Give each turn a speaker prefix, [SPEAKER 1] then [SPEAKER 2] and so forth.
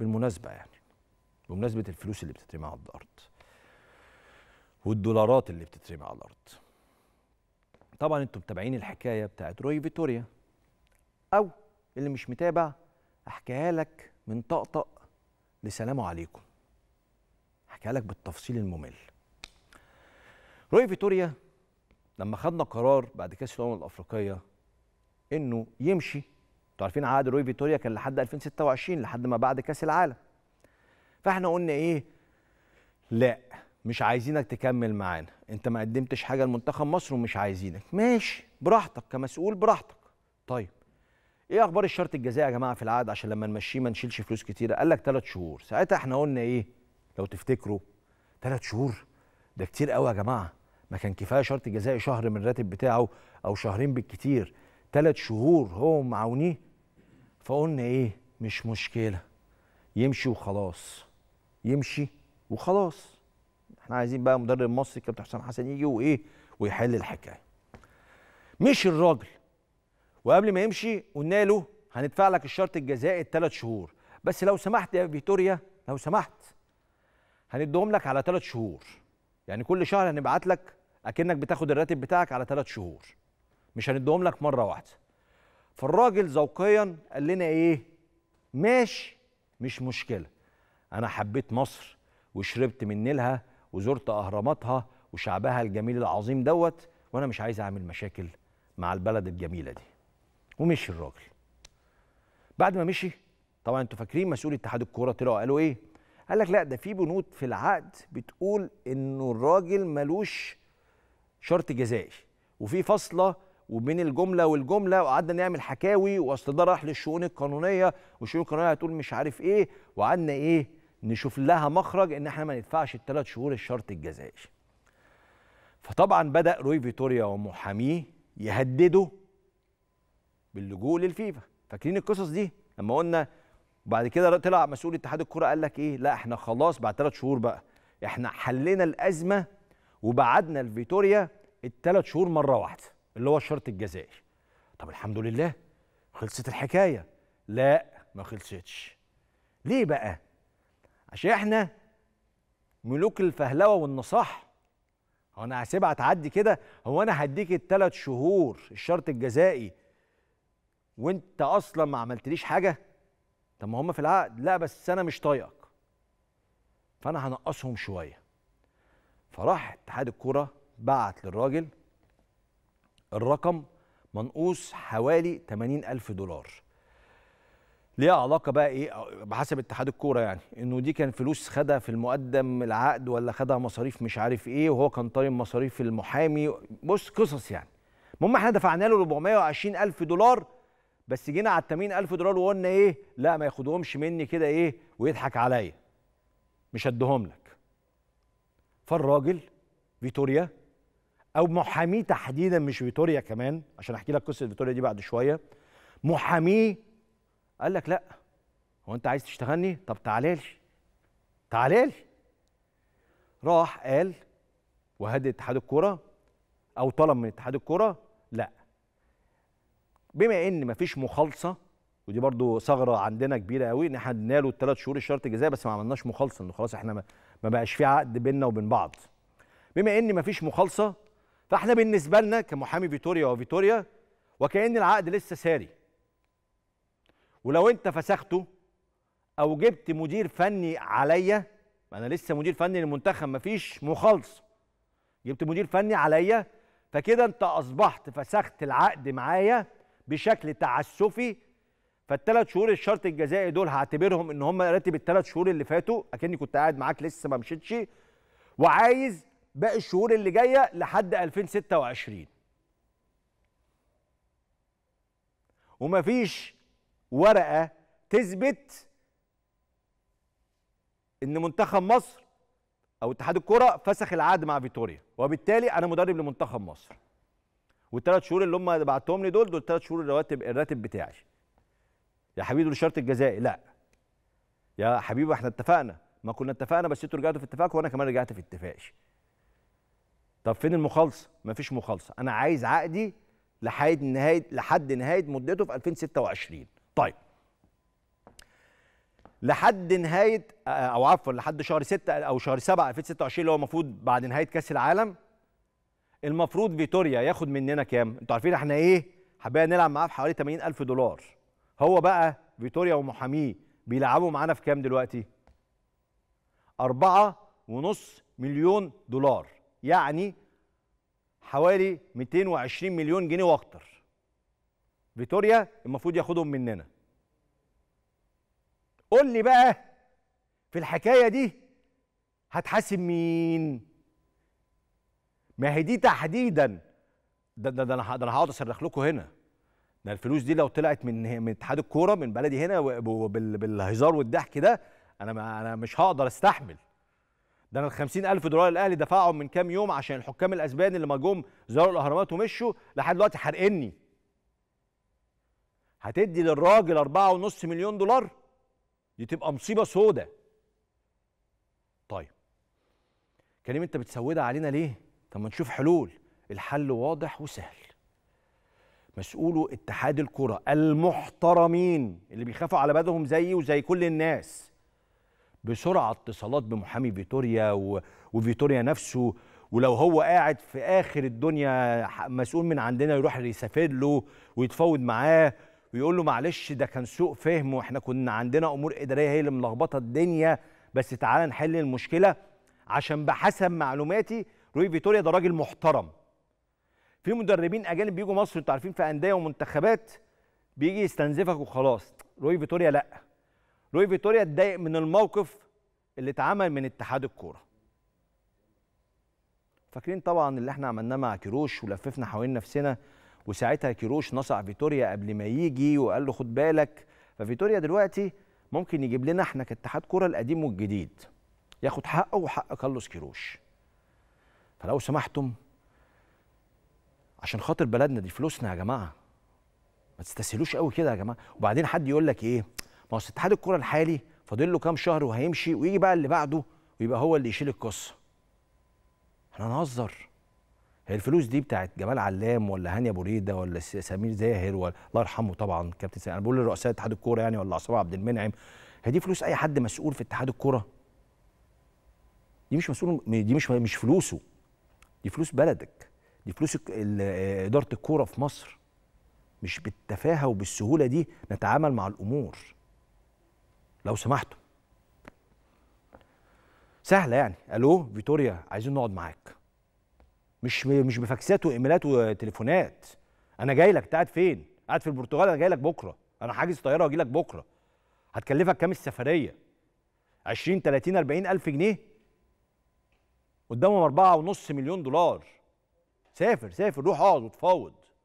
[SPEAKER 1] بالمناسبه يعني بمناسبه الفلوس اللي بتترمي على الارض والدولارات اللي بتترمي على الارض طبعا انتم متابعين الحكايه بتاعت روي فيتوريا او اللي مش متابع احكيها لك من طقطق لسلام عليكم احكيها لك بالتفصيل الممل روي فيتوريا لما خدنا قرار بعد كاس الامم الافريقيه انه يمشي انتوا عارفين عقد روي فيتوريا كان لحد 2026 لحد ما بعد كاس العالم فاحنا قلنا ايه لا مش عايزينك تكمل معانا انت ما قدمتش حاجه لمنتخب مصر ومش عايزينك ماشي براحتك كمسؤول براحتك طيب ايه اخبار الشرط الجزائي يا جماعه في العقد عشان لما نمشيه ما نشيلش فلوس كتيره قال لك ثلاث شهور ساعتها احنا قلنا ايه لو تفتكروا ثلاث شهور ده كتير قوي يا جماعه ما كان كفايه شرط جزائي شهر من الراتب بتاعه او شهرين بالكتير ثلاث شهور هو معاونيه فقلنا ايه مش مشكله يمشي وخلاص يمشي وخلاص احنا عايزين بقى مدرب مصري كابتن حسام حسن يجي وايه ويحل الحكايه مشي الراجل وقبل ما يمشي قلنا له هندفع لك الشرط الجزائي الثلاث شهور بس لو سمحت يا فيتوريا لو سمحت هنديهم لك على ثلاث شهور يعني كل شهر هنبعت لك اكنك بتاخد الراتب بتاعك على ثلاث شهور مش هنديهم لك مره واحده فالراجل ذوقيا قال لنا ايه ماشي مش مشكله انا حبيت مصر وشربت من نيلها وزرت اهراماتها وشعبها الجميل العظيم دوت وانا مش عايز اعمل مشاكل مع البلد الجميله دي ومشي الراجل بعد ما مشي طبعا انتوا فاكرين مسؤول اتحاد الكوره طلعوا قالوا ايه قال لك لا ده في بنود في العقد بتقول انه الراجل ملوش شرط جزائي وفي فصله وبين الجمله والجمله وقعدنا نعمل حكاوي واصل ده راح للشؤون القانونيه والشؤون القانونيه هتقول مش عارف ايه وقعدنا ايه نشوف لها مخرج ان احنا ما ندفعش الثلاث شهور الشرط الجزائي. فطبعا بدا روي فيتوريا ومحاميه يهددوا باللجوء للفيفا فاكرين القصص دي لما قلنا وبعد كده طلع مسؤول اتحاد الكره قال لك ايه لا احنا خلاص بعد ثلاث شهور بقى احنا حلينا الازمه وبعدنا لفيتوريا الثلاث شهور مره واحده اللي هو الشرط الجزائي طب الحمد لله خلصت الحكايه لا ما خلصتش ليه بقى عشان احنا ملوك الفهلوه والنصاح هو انا هسيبها تعدي كده هو انا هديك الثلاث شهور الشرط الجزائي وانت اصلا ما عملتليش حاجه طب ما هم في العقد لا بس انا مش طايقك فانا هنقصهم شويه فراح اتحاد الكرة بعت للراجل الرقم منقوص حوالي 80 ألف دولار ليها علاقة بقى إيه بحسب اتحاد الكورة يعني إنه دي كان فلوس خدها في المقدم العقد ولا خدها مصاريف مش عارف إيه وهو كان طالب مصاريف المحامي بص قصص يعني المهم إحنا دفعنا له 420 ألف دولار بس جينا على ال 80 ألف دولار وقلنا إيه لا ما ياخدهمش مني كده إيه ويضحك عليا مش هديهم لك فالراجل فيتوريا او محاميه تحديدا مش فيتوريا كمان عشان احكي لك قصه فيتوريا دي بعد شويه محاميه قال لك لا هو انت عايز تشتغلني طب تعالى لي تعالى لي راح قال وهدد اتحاد الكوره او طلب من اتحاد الكوره لا بما ان مفيش مخالصه ودي برضو ثغره عندنا كبيره قوي ان احنا ادينا له الثلاث شهور الشرط الجزائي بس ما عملناش مخالصه انه خلاص احنا ما بقاش في عقد بيننا وبين بعض بما ان مفيش مخالصه فاحنا بالنسبه لنا كمحامي فيتوريا وفيتوريا وكان العقد لسه ساري ولو انت فسخته او جبت مدير فني عليا انا لسه مدير فني للمنتخب مفيش مخالصه جبت مدير فني عليا فكده انت اصبحت فسخت العقد معايا بشكل تعسفي فالثلاث شهور الشرط الجزائي دول هعتبرهم ان هم راتب الثلاث شهور اللي فاتوا اكني كنت قاعد معاك لسه ما مشيتش وعايز باقي الشهور اللي جايه لحد 2026 ومفيش ورقه تثبت ان منتخب مصر او اتحاد الكره فسخ العقد مع فيتوريا وبالتالي انا مدرب لمنتخب مصر والثلاث شهور اللي هم بعتهم لي دول دول ثلاث شهور الرواتب الراتب بتاعي يا حبيبي دول شرط الجزائي لا يا حبيبي احنا اتفقنا ما كنا اتفقنا بس انتوا رجعتوا في اتفاق وانا كمان رجعت في اتفاقي طب فين المخالصه مفيش مخالصه انا عايز عقدي لحد نهايه لحد نهايه مدته في 2026 طيب لحد نهايه او عفوا لحد شهر 6 او شهر 7 2026 اللي هو المفروض بعد نهايه كاس العالم المفروض فيتوريا ياخد مننا كام انتوا عارفين احنا ايه حبينا نلعب معاه في حوالي 80000 دولار هو بقى فيتوريا ومحاميه بيلعبوا معانا في كام دلوقتي أربعة ونص مليون دولار يعني حوالي 220 مليون جنيه واكتر فيتوريا المفروض ياخدهم مننا قول لي بقى في الحكايه دي هتحاسب مين ما هي دي تحديدا ده ده ده انا هقعد اصرخ لكم هنا ده الفلوس دي لو طلعت من من اتحاد الكوره من بلدي هنا بالهزار والضحك ده انا انا مش هقدر استحمل ده انا ال 50000 دولار الاهلي دفعهم من كام يوم عشان الحكام الاسبان اللي ما جم زاروا الاهرامات ومشوا لحد دلوقتي حارقني هتدي للراجل 4.5 مليون دولار دي تبقى مصيبه سودة طيب كريم انت بتسودها علينا ليه طب ما نشوف حلول الحل واضح وسهل مسؤولو اتحاد الكره المحترمين اللي بيخافوا على بدهم زيي وزي كل الناس بسرعه اتصالات بمحامي فيتوريا و... وفيتوريا نفسه ولو هو قاعد في اخر الدنيا مسؤول من عندنا يروح يسافر له ويتفاوض معاه ويقول له معلش ده كان سوء فهم واحنا كنا عندنا امور اداريه هي اللي ملخبطه الدنيا بس تعالى نحل المشكله عشان بحسب معلوماتي روي فيتوريا ده راجل محترم في مدربين اجانب بيجوا مصر انتوا عارفين في انديه ومنتخبات بيجي يستنزفك وخلاص روي فيتوريا لا لوي فيتوريا اتضايق من الموقف اللي اتعمل من اتحاد الكوره فاكرين طبعا اللي احنا عملناه مع كيروش ولففنا حوالين نفسنا وساعتها كيروش نصع فيتوريا قبل ما يجي وقال له خد بالك ففيتوريا دلوقتي ممكن يجيب لنا احنا كاتحاد كوره القديم والجديد ياخد حقه وحق كارلوس كيروش فلو سمحتم عشان خاطر بلدنا دي فلوسنا يا جماعه ما تستسهلوش قوي كده يا جماعه وبعدين حد يقول لك ايه ما هو اتحاد الكره الحالي فاضل له كام شهر وهيمشي ويجي بقى اللي بعده ويبقى هو اللي يشيل القصه احنا نهزر هي الفلوس دي بتاعت جمال علام ولا هاني ابو ريده ولا سمير زاهر ولا الله يرحمه طبعا كابتن سامي انا بقول لرؤساء اتحاد الكوره يعني ولا عصام عبد المنعم هي دي فلوس اي حد مسؤول في اتحاد الكوره دي مش مسؤول دي مش مش فلوسه دي فلوس بلدك دي فلوس اداره الكوره في مصر مش بالتفاهه وبالسهوله دي نتعامل مع الامور لو سمحتوا سهله يعني الو فيتوريا عايزين نقعد معاك مش مش بفاكسات وايميلات وتليفونات انا جاي لك قاعد فين قاعد في البرتغال انا جاي لك بكره انا حاجز طياره واجي لك بكره هتكلفك كام السفريه 20 30 40 الف جنيه قدامهم 4.5 مليون دولار سافر سافر روح اقعد وتفاوض